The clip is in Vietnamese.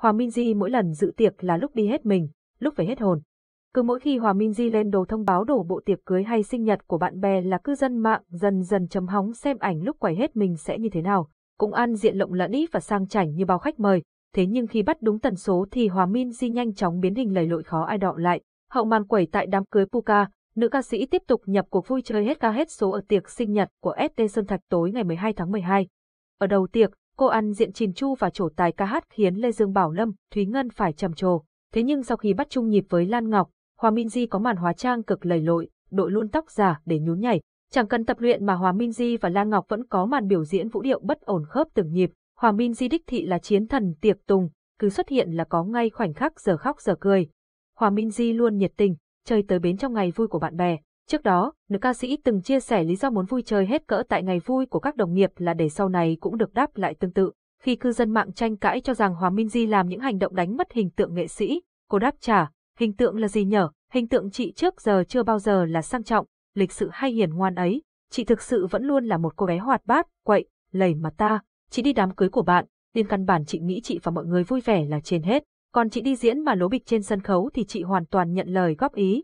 Hòa Minh Di mỗi lần dự tiệc là lúc đi hết mình, lúc về hết hồn. Cứ mỗi khi Hòa Minh Di lên đồ thông báo đổ bộ tiệc cưới hay sinh nhật của bạn bè là cư dân mạng dần dần chấm hóng xem ảnh lúc quẩy hết mình sẽ như thế nào, cũng ăn diện lộng lẫy và sang chảnh như bao khách mời, thế nhưng khi bắt đúng tần số thì Hòa Minh Di nhanh chóng biến hình lầy lội khó ai đọ lại. Hậu màn quẩy tại đám cưới Puka, nữ ca sĩ tiếp tục nhập cuộc vui chơi hết ca hết số ở tiệc sinh nhật của ST Sơn Thạch tối ngày 12 tháng 12. Ở đầu tiệc, Cô ăn diện chỉn chu và trổ tài ca hát khiến Lê Dương Bảo Lâm, Thúy Ngân phải trầm trồ. Thế nhưng sau khi bắt chung nhịp với Lan Ngọc, Hòa Minh Di có màn hóa trang cực lầy lội, đội luôn tóc giả để nhún nhảy. Chẳng cần tập luyện mà Hòa Minh Di và Lan Ngọc vẫn có màn biểu diễn vũ điệu bất ổn khớp từng nhịp. Hòa Minh Di đích thị là chiến thần tiệc tùng, cứ xuất hiện là có ngay khoảnh khắc giờ khóc giờ cười. Hòa Minh Di luôn nhiệt tình, chơi tới bến trong ngày vui của bạn bè. Trước đó, nữ ca sĩ từng chia sẻ lý do muốn vui chơi hết cỡ tại ngày vui của các đồng nghiệp là để sau này cũng được đáp lại tương tự. Khi cư dân mạng tranh cãi cho rằng Hòa Minh Di làm những hành động đánh mất hình tượng nghệ sĩ, cô đáp trả, hình tượng là gì nhở, hình tượng chị trước giờ chưa bao giờ là sang trọng, lịch sự hay hiền ngoan ấy, chị thực sự vẫn luôn là một cô bé hoạt bát, quậy, lầy mà ta, chị đi đám cưới của bạn, nên căn bản chị nghĩ chị và mọi người vui vẻ là trên hết, còn chị đi diễn mà lố bịch trên sân khấu thì chị hoàn toàn nhận lời góp ý,